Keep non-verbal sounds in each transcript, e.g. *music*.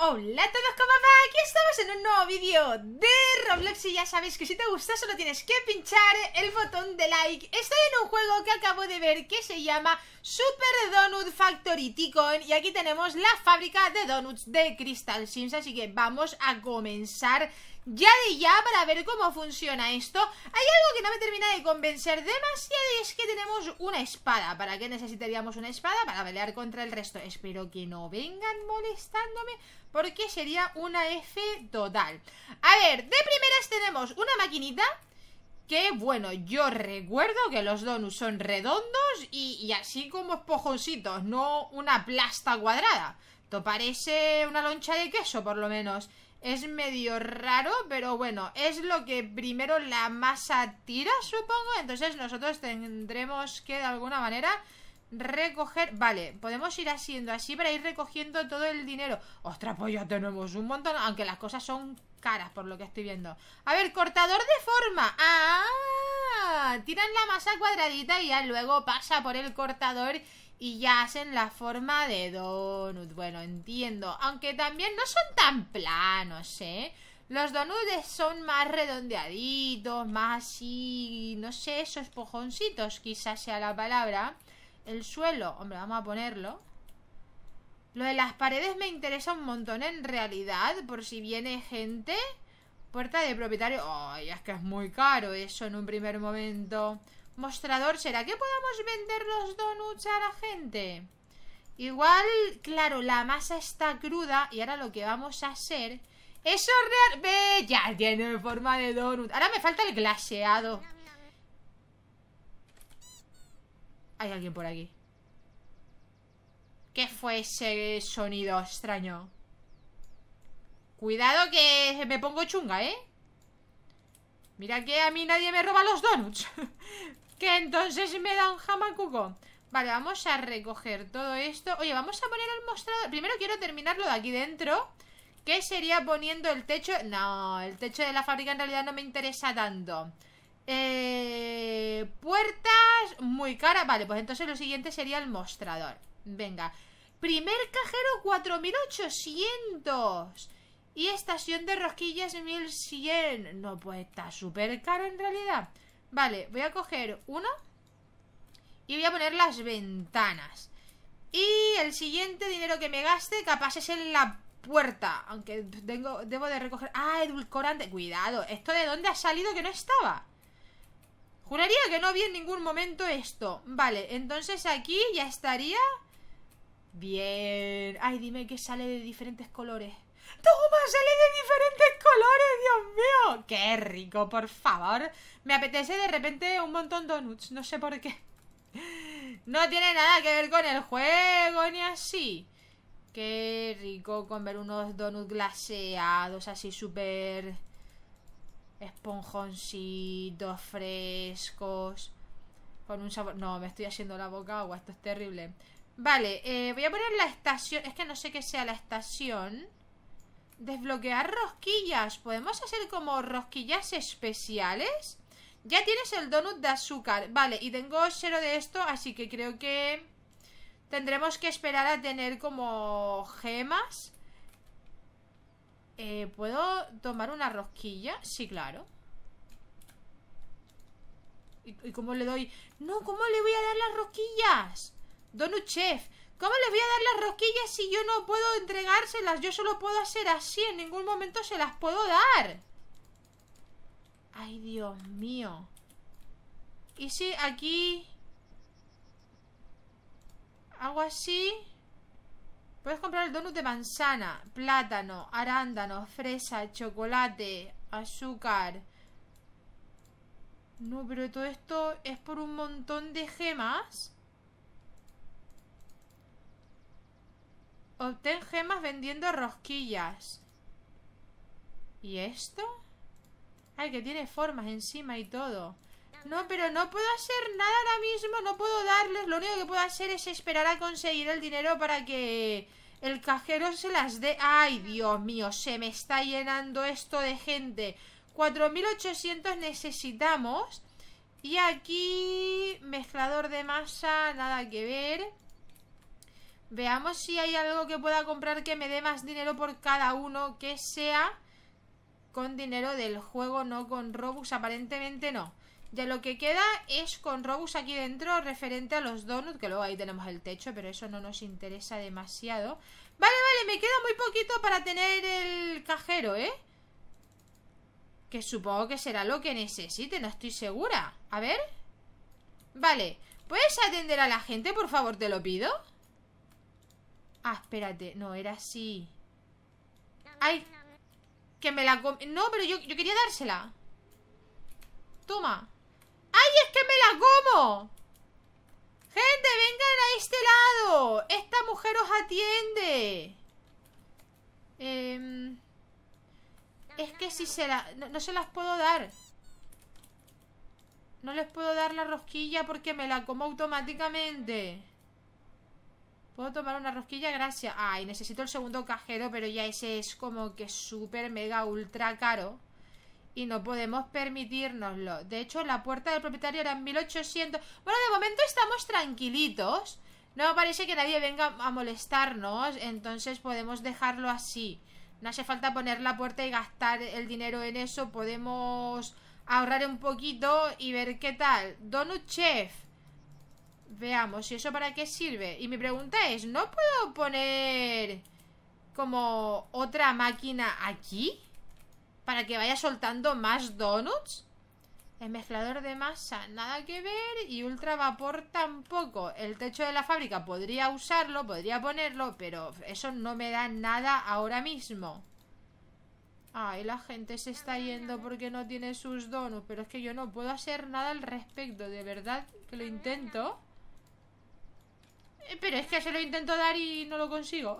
Hola a todos, ¿cómo va? Aquí estamos en un nuevo vídeo de Roblox y ya sabéis que si te gusta solo tienes que pinchar el botón de like Estoy en un juego que acabo de ver que se llama Super Donut Factory Ticon y aquí tenemos la fábrica de donuts de Crystal Sims Así que vamos a comenzar ya de ya para ver cómo funciona esto. Hay algo que no me termina de convencer demasiado y es que tenemos una espada. ¿Para qué necesitaríamos una espada? Para pelear contra el resto. Espero que no vengan molestándome porque sería una F total. A ver, de primeras tenemos una maquinita que bueno, yo recuerdo que los donuts son redondos y, así como espojoncitos, no una plasta cuadrada. Esto parece una loncha de queso por lo menos. Es medio raro, pero bueno, es lo que primero la masa tira, supongo. Entonces nosotros tendremos que de alguna manera recoger... Vale, podemos ir haciendo así para ir recogiendo todo el dinero. Ostras, pues ya tenemos un montón, aunque las cosas son caras por lo que estoy viendo. A ver, cortador de forma. ¡Ah! Tiran la masa cuadradita y ya luego pasa por el cortador y ya hacen la forma de donut. Bueno, entiendo. Aunque también no son tan planos, ¿eh? Los donuts son más redondeaditos, más así, no sé, esos pojoncitos quizás sea la palabra. El suelo, hombre, vamos a ponerlo. Lo de las paredes me interesa un montón en realidad, por si viene gente. Puerta de propietario. Ay, es que es muy caro eso en un primer momento. Mostrador, ¿será que podamos vender los donuts a la gente? Igual, claro, la masa está cruda y ahora lo que vamos a hacer es hornear... ¡Ve! Ya tiene forma de donut. Ahora me falta el glaseado. Hay alguien por aquí. ¿Qué fue ese sonido extraño? Cuidado que me pongo chunga, ¿eh? Mira que a mí nadie me roba los donuts *laughs* Que entonces me da un jamacuco. Vale, vamos a recoger todo esto Oye, vamos a poner el mostrador Primero quiero terminarlo de aquí dentro ¿Qué sería poniendo el techo No, el techo de la fábrica en realidad no me interesa tanto eh, Puertas Muy cara, vale, pues entonces lo siguiente sería el mostrador Venga Primer cajero 4800 Y estación de rosquillas 1100 No, pues está súper caro en realidad Vale, voy a coger uno y voy a poner las ventanas. Y el siguiente dinero que me gaste capaz es en la puerta. Aunque tengo, debo de recoger... Ah, edulcorante. Cuidado, ¿esto de dónde ha salido que no estaba? Juraría que no vi en ningún momento esto. Vale, entonces aquí ya estaría... Bien. Ay, dime que sale de diferentes colores. ¡Toma! ¡Sale de diferentes colores! ¡Dios mío! ¡Qué rico, por favor! Me apetece de repente un montón de donuts, no sé por qué. No tiene nada que ver con el juego ni así. Qué rico comer unos donuts glaseados así súper esponjoncitos, frescos, con un sabor... No, me estoy haciendo la boca agua, esto es terrible. Vale, eh, voy a poner la estación, es que no sé qué sea la estación. Desbloquear rosquillas. ¿Podemos hacer como rosquillas especiales? Ya tienes el donut de azúcar. Vale, y tengo cero de esto, así que creo que... Tendremos que esperar a tener como gemas. Eh, ¿Puedo tomar una rosquilla? Sí, claro. ¿Y, ¿Y cómo le doy? No, ¿cómo le voy a dar las rosquillas? Donut Chef. ¿Cómo les voy a dar las rosquillas si yo no puedo entregárselas? Yo solo puedo hacer así, en ningún momento se las puedo dar. Ay, Dios mío. ¿Y si aquí... Hago así... Puedes comprar el donut de manzana, plátano, arándano, fresa, chocolate, azúcar... No, pero todo esto es por un montón de gemas... Obtén gemas vendiendo rosquillas. ¿Y esto? Ay, que tiene formas encima y todo. No, pero no puedo hacer nada ahora mismo. No puedo darles. Lo único que puedo hacer es esperar a conseguir el dinero para que el cajero se las dé. Ay, Dios mío, se me está llenando esto de gente. 4.800 necesitamos. Y aquí, mezclador de masa, nada que ver. Veamos si hay algo que pueda comprar que me dé más dinero por cada uno, que sea con dinero del juego, no con Robux, aparentemente no. Ya lo que queda es con Robux aquí dentro referente a los donuts, que luego ahí tenemos el techo, pero eso no nos interesa demasiado. Vale, vale, me queda muy poquito para tener el cajero, ¿eh? Que supongo que será lo que necesite, no estoy segura. A ver. Vale, ¿puedes atender a la gente, por favor, te lo pido? Ah, espérate. No, era así. ¡Ay! Que me la... no, pero yo, quería dársela. Toma. ¡Ay, es que me la como! ¡Gente, vengan a este lado! ¡Esta mujer os atiende! Em, es que si se la... no, se las puedo dar. No les puedo dar la rosquilla porque me la como automáticamente. ¿Puedo tomar una rosquilla? Gracias. Ay, necesito el segundo cajero, pero ya ese es como que súper, mega, ultra caro. Y no podemos permitirnoslo. De hecho, la puerta del propietario era en 1800. Bueno, de momento estamos tranquilitos. No me parece que nadie venga a molestarnos. Entonces podemos dejarlo así. No hace falta poner la puerta y gastar el dinero en eso. Podemos ahorrar un poquito y ver qué tal. Donut Chef. Veamos, ¿y eso para qué sirve? Y mi pregunta es, ¿no puedo poner como otra máquina aquí? Para que vaya soltando más donuts. El mezclador de masa, nada que ver. Y ultra vapor tampoco. El techo de la fábrica podría usarlo, podría ponerlo, pero eso no me da nada ahora mismo. Ay, la gente se está yendo porque no tiene sus donuts, pero es que yo no puedo hacer nada al respecto. De verdad que lo intento. Eh, pero es que se lo intento dar y no lo consigo.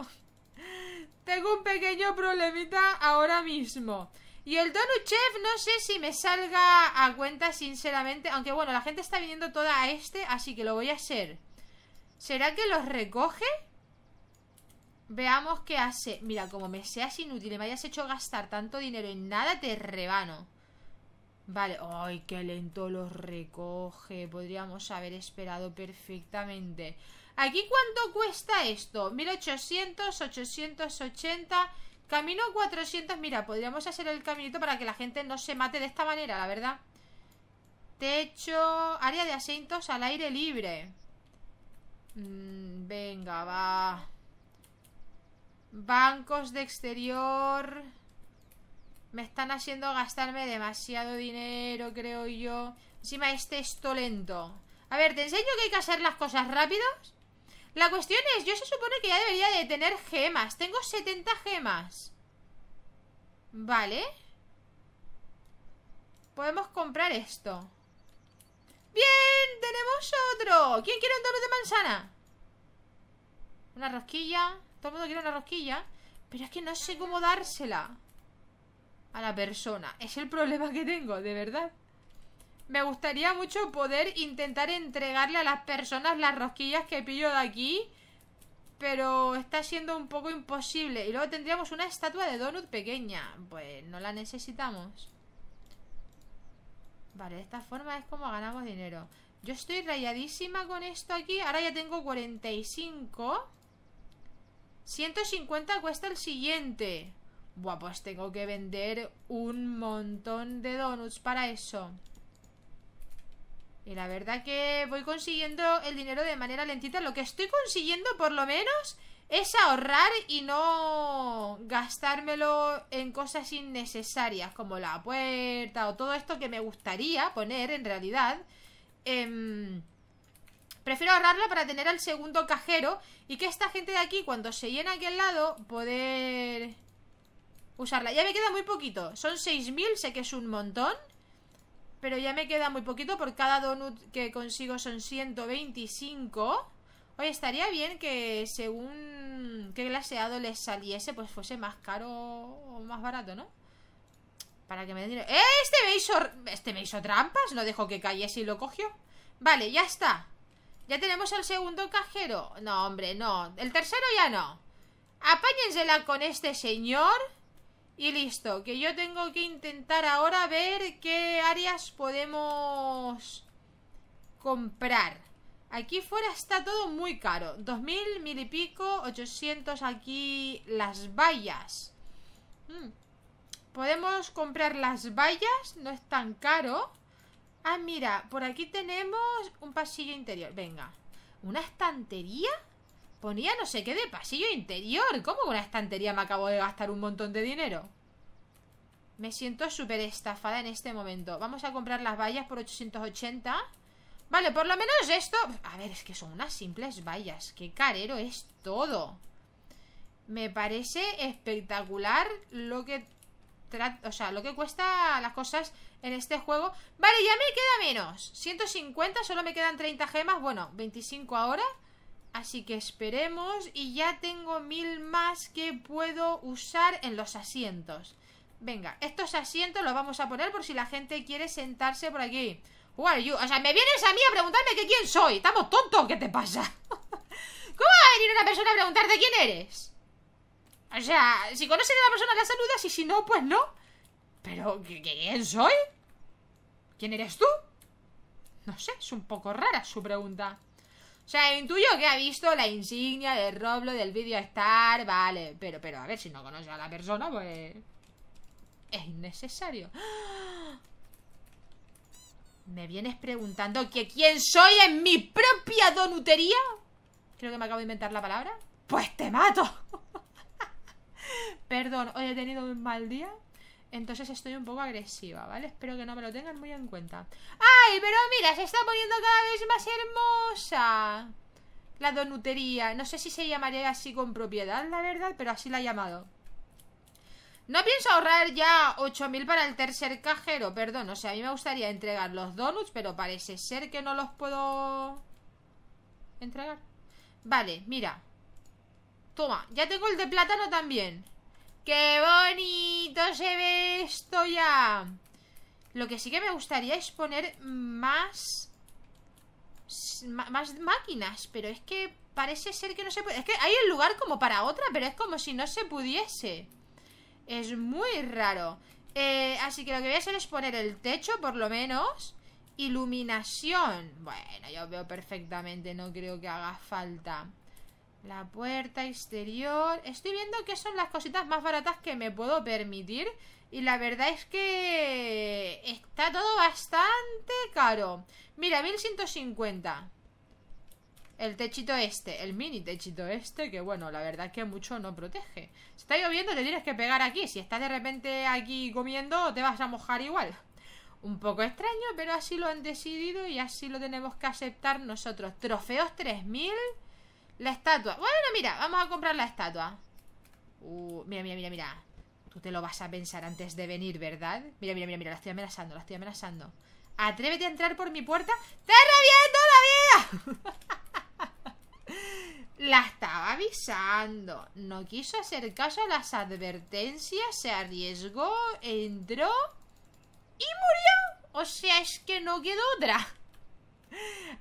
*laughs* Tengo un pequeño problemita ahora mismo. Y el Donut Chef no sé si me salga a cuenta, sinceramente. Aunque bueno, la gente está viniendo toda a este, así que lo voy a hacer. ¿Será que los recoge? Veamos qué hace. Mira, como me seas inútil me hayas hecho gastar tanto dinero en nada, te rebano. Vale. ¡Ay, qué lento los recoge! Podríamos haber esperado perfectamente. ¿Aquí cuánto cuesta esto? 1800, 880... Camino 400, mira, podríamos hacer el caminito para que la gente no se mate de esta manera, la verdad Techo, área de asientos al aire libre mm, Venga, va Bancos de exterior Me están haciendo gastarme demasiado dinero, creo yo Encima este es lento A ver, te enseño que hay que hacer las cosas rápidas la cuestión es, yo se supone que ya debería de tener gemas. Tengo 70 gemas. Vale. Podemos comprar esto. ¡Bien! ¡Tenemos otro! ¿Quién quiere un donut de manzana? Una rosquilla. Todo el mundo quiere una rosquilla. Pero es que no sé cómo dársela. A la persona. Es el problema que tengo, de verdad. Me gustaría mucho poder intentar entregarle a las personas las rosquillas que pillo de aquí. Pero está siendo un poco imposible. Y luego tendríamos una estatua de donut pequeña. Pues no la necesitamos. Vale, de esta forma es como ganamos dinero. Yo estoy rayadísima con esto aquí. Ahora ya tengo 45. 150 cuesta el siguiente. Buah, pues tengo que vender un montón de donuts para eso. Y la verdad que voy consiguiendo el dinero de manera lentita. Lo que estoy consiguiendo, por lo menos, es ahorrar y no gastármelo en cosas innecesarias, como la puerta o todo esto que me gustaría poner en realidad. Em, prefiero ahorrarla para tener al segundo cajero y que esta gente de aquí, cuando se llena aquí al lado, poder usarla. Ya me queda muy poquito. Son 6.000, sé que es un montón. Pero ya me queda muy poquito, por cada donut que consigo son 125. Oye, estaría bien que según qué glaseado les saliese, pues fuese más caro o más barato, ¿no? Para que me den ¡Eh! Este me hizo, este me hizo trampas, no dejo que cayese y lo cogió. Vale, ya está. Ya tenemos el segundo cajero. No, hombre, no. El tercero ya no. Apáñensela con este señor. Y listo, que yo tengo que intentar ahora ver qué áreas podemos comprar. Aquí fuera está todo muy caro. 2000, mil y pico, 800 aquí las vallas. Hmm. Podemos comprar las vallas, no es tan caro. Ah, mira, por aquí tenemos un pasillo interior. Venga, ¿una estantería? Ponía no sé qué de pasillo interior. ¿Cómo con una estantería me acabo de gastar un montón de dinero? Me siento súper estafada en este momento. Vamos a comprar las vallas por 880. Vale, por lo menos esto... A ver, es que son unas simples vallas. Qué carero es todo. Me parece espectacular lo que... O sea, lo que cuesta las cosas en este juego. Vale, ya me queda menos. 150, solo me quedan 30 gemas. Bueno, 25 ahora. Así que esperemos y ya tengo mil más que puedo usar en los asientos. Venga, estos asientos los vamos a poner por si la gente quiere sentarse por aquí. Who are you? O sea, me vienes a mí a preguntarme que quién soy. ¿Estamos tontos? ¿Qué te pasa? *laughs* ¿Cómo va a venir una persona a preguntarte quién eres? O sea, si conoces a la persona la saludas y si no, pues no. Pero, ¿quién soy? ¿Quién eres tú? No sé, es un poco rara su pregunta. O sea, intuyo que ha visto la insignia de Roblo del vídeo Star, vale. Pero, pero, a ver, si no conoce a la persona, pues... Es innecesario. *gasps* ¿Me vienes preguntando que quién soy en mi propia donutería? Creo que me acabo de inventar la palabra. ¡Pues te mato! *laughs* Perdón, hoy he tenido un mal día. Entonces estoy un poco agresiva, ¿vale? Espero que no me lo tengan muy en cuenta ¡Ay, pero mira! Se está poniendo cada vez más hermosa La donutería No sé si se llamaría así con propiedad, la verdad Pero así la he llamado No pienso ahorrar ya 8.000 para el tercer cajero Perdón, o sea, a mí me gustaría entregar los donuts Pero parece ser que no los puedo... Entregar Vale, mira Toma, ya tengo el de plátano también ¡Qué bonito se ve esto ya! Lo que sí que me gustaría es poner más... Más máquinas, pero es que parece ser que no se puede... Es que hay el lugar como para otra, pero es como si no se pudiese. Es muy raro. Eh, así que lo que voy a hacer es poner el techo, por lo menos. Iluminación. Bueno, yo veo perfectamente, no creo que haga falta. La puerta exterior... Estoy viendo que son las cositas más baratas que me puedo permitir. Y la verdad es que... Está todo bastante caro. Mira, 1150. El techito este, el mini techito este, que bueno, la verdad es que mucho no protege. Si está lloviendo te tienes que pegar aquí. Si estás de repente aquí comiendo, te vas a mojar igual. Un poco extraño, pero así lo han decidido y así lo tenemos que aceptar nosotros. Trofeos 3000... La estatua. Bueno, mira, vamos a comprar la estatua. Uh, mira, mira, mira, mira. Tú te lo vas a pensar antes de venir, ¿verdad? Mira, mira, mira, mira, la estoy amenazando, la estoy amenazando. Atrévete a entrar por mi puerta. ¡Te reviento la vida! *laughs* la estaba avisando. No quiso hacer caso a las advertencias, se arriesgó, entró y murió. O sea, es que no quedó otra.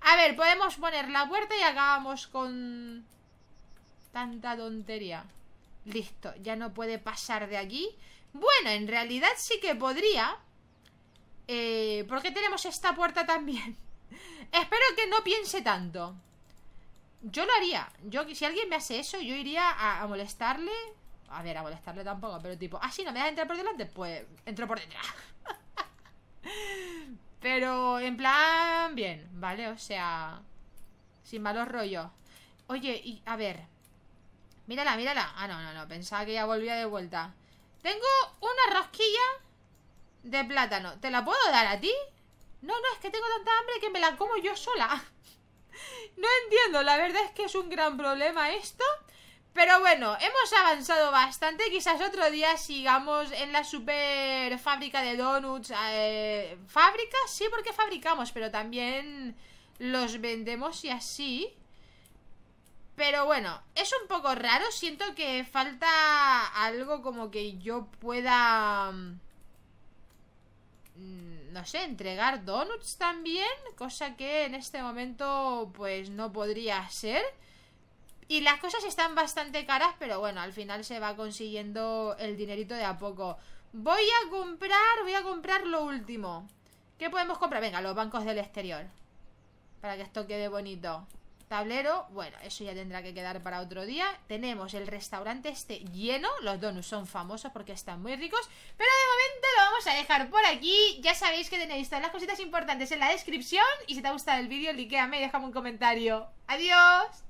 A ver, podemos poner la puerta y acabamos con... Tanta tontería. Listo, ya no puede pasar de aquí. Bueno, en realidad sí que podría. Eh, qué tenemos esta puerta también. *laughs* Espero que no piense tanto. Yo lo haría. Yo, si alguien me hace eso, yo iría a, molestarle. A ver, a molestarle tampoco, pero tipo, ah, sí, no me a entrar por delante, pues entro por detrás. *laughs* Pero en plan, bien, ¿vale? O sea, sin malos rollos. Oye, y a ver. Mírala, mírala. Ah, no, no, no. Pensaba que ya volvía de vuelta. Tengo una rosquilla de plátano. ¿Te la puedo dar a ti? No, no, es que tengo tanta hambre que me la como yo sola. *laughs* no entiendo. La verdad es que es un gran problema esto. Pero bueno, hemos avanzado bastante. Quizás otro día sigamos en la super fábrica de donuts. Eh, ¿Fábrica? Sí, porque fabricamos, pero también los vendemos y así. Pero bueno, es un poco raro. Siento que falta algo como que yo pueda... Mm, no sé, entregar donuts también. Cosa que en este momento pues no podría ser. Y las cosas están bastante caras, pero bueno, al final se va consiguiendo el dinerito de a poco. Voy a comprar, voy a comprar lo último. ¿Qué podemos comprar? Venga, los bancos del exterior. Para que esto quede bonito. Tablero, bueno, eso ya tendrá que quedar para otro día. Tenemos el restaurante este lleno. Los donuts son famosos porque están muy ricos. Pero de momento lo vamos a dejar por aquí. Ya sabéis que tenéis todas las cositas importantes en la descripción. Y si te ha gustado el vídeo, liquéame y déjame un comentario. ¡Adiós!